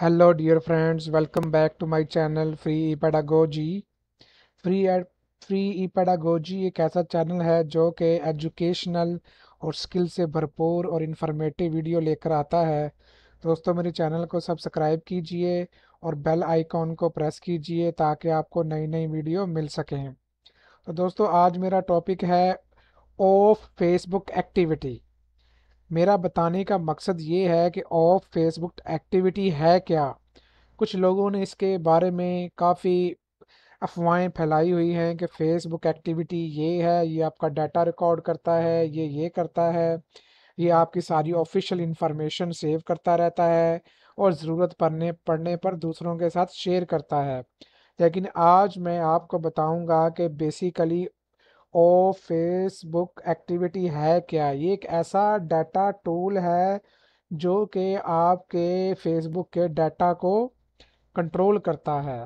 Hello dear friends welcome back to my channel free e pedagogy free ed free e pedagogy एक ऐसा channel है जो कि educational और स्किल से भरपूर और इन्फॉर्मेटिव वीडियो लेकर आता है दोस्तों मेरे चैनल को सब्सक्राइब कीजिए और बेल आइकॉन को प्रेस कीजिए ताकि आपको नई नई वीडियो मिल सकें तो दोस्तों आज मेरा टॉपिक है ऑफ फेसबुक एक्टिविटी मेरा बताने का मकसद ये है कि ऑफ फेसबुक एक्टिविटी है क्या कुछ लोगों ने इसके बारे में काफ़ी अफवाहें फैलाई हुई हैं कि फ़ेसबुक एक्टिविटी ये है ये आपका डाटा रिकॉर्ड करता है ये ये करता है ये आपकी सारी ऑफिशियल इंफॉर्मेशन सेव करता रहता है और ज़रूरत पड़ने पड़ने पर दूसरों के साथ शेयर करता है लेकिन आज मैं आपको बताऊंगा कि बेसिकली ओ फेसबुक एक्टिविटी है क्या ये एक ऐसा डाटा टूल है जो कि आपके फेसबुक के डाटा को कंट्रोल करता है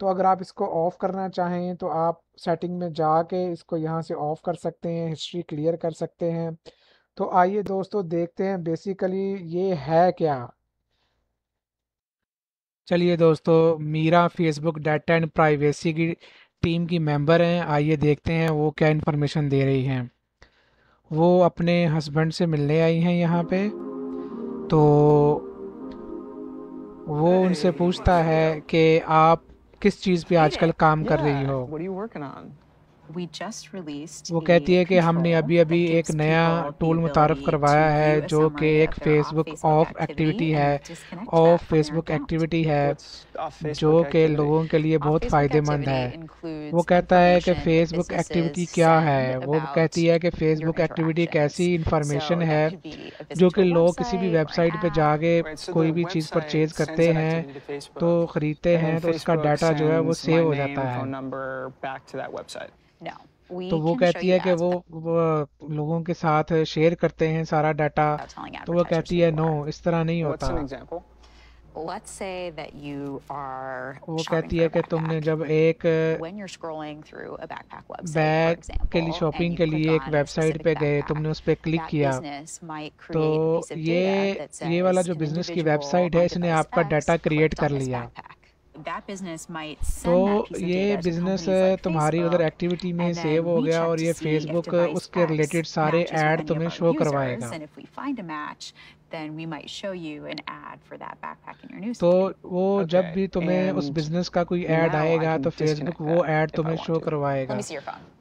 तो अगर आप इसको ऑफ़ करना चाहें तो आप सेटिंग में जाके इसको यहाँ से ऑफ़ कर सकते हैं हिस्ट्री क्लियर कर सकते हैं तो आइए दोस्तों देखते हैं बेसिकली ये है क्या चलिए दोस्तों Meera Facebook data and privacy की टीम की मेंबर हैं आइए देखते हैं वो क्या इन्फॉर्मेशन दे रही हैं वो अपने हस्बैंड से मिलने आई हैं यहाँ पे तो वो उनसे पूछता है कि आप किस चीज़ पे आजकल काम कर रही हो वो कहती है कि हमने अभी अभी एक नया टूल मुतारफ करवाया है जो कि एक फेसबुक ऑफ एक्टिविटी है ऑफ फेसबुक एक्टिविटी है जो कि लोगों के लिए बहुत फ़ायदेमंद है वो कहता है कि फेसबुक एक्टिविटी क्या है वो कहती है कि फेसबुक एक्टिविटी एक ऐसी इंफॉर्मेशन है जो कि लोग किसी भी वेबसाइट पर जाके कोई भी चीज़ परचेज़ करते हैं तो ख़रीदते हैं तो उसका डाटा जो है वो सेव हो जाता है तो, तो वो कहती है कि वो, वो लोगों के साथ शेयर करते हैं सारा डाटा तो वो कहती है नो इस तरह नहीं होता Let's say that you are वो कहती है कि तुमने जब एक बैग के लिए शॉपिंग के लिए एक वेबसाइट पे गए तुमने उस पर क्लिक किया तो ये ये वाला जो बिजनेस की वेबसाइट है इसने आपका डाटा क्रिएट कर लिया तो ये बिजनेस तुम्हारी उधर एक्टिविटी में सेव हो गया और ये फेसबुक उसके रिलेटेड सारे एड तुम्हें शो करवाएगा then we might show you an ad for that backpack in your news. तो वो okay. जब भी तुम्हें उस बिजनेस का कोई ऐड आएगा तो फेसबुक वो ऐड तुम्हें शो करवाएगा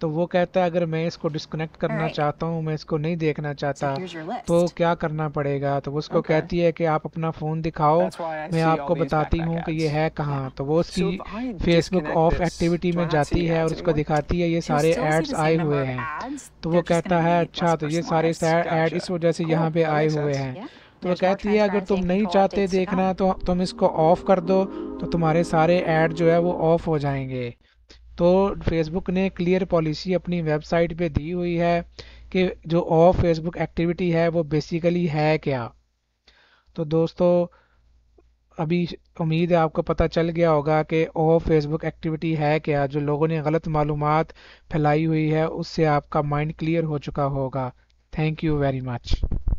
तो वो कहता है अगर मैं इसको डिस्कनेक्ट करना right. चाहता हूँ मैं इसको नहीं देखना चाहता so तो क्या करना पड़ेगा तो उसको okay. कहती है कि आप अपना फोन दिखाओ मैं आपको बताती हूँ कि ये है कहाँ yeah. तो वो उसकी फेसबुक ऑफ एक्टिविटी में जाती है और उसको दिखाती है ये सारे एड्स आए हुए हैं तो वो कहता है अच्छा तो ये सारे ऐड इस वजह से यहाँ पे आए हुए हैं तो वो कहती है अगर तुम नहीं चाहते देखना हाँ। तो तुम इसको ऑफ़ कर दो तो तुम्हारे सारे ऐड जो है वो ऑफ़ हो जाएंगे तो फेसबुक ने क्लियर पॉलिसी अपनी वेबसाइट पे दी हुई है कि जो ऑफ फेसबुक एक्टिविटी है वो बेसिकली है क्या तो दोस्तों अभी उम्मीद है आपको पता चल गया होगा कि ऑफ फेसबुक एक्टिविटी है क्या जो लोगों ने गलत मालूम फैलाई हुई है उससे आपका माइंड क्लियर हो चुका होगा थैंक यू वेरी मच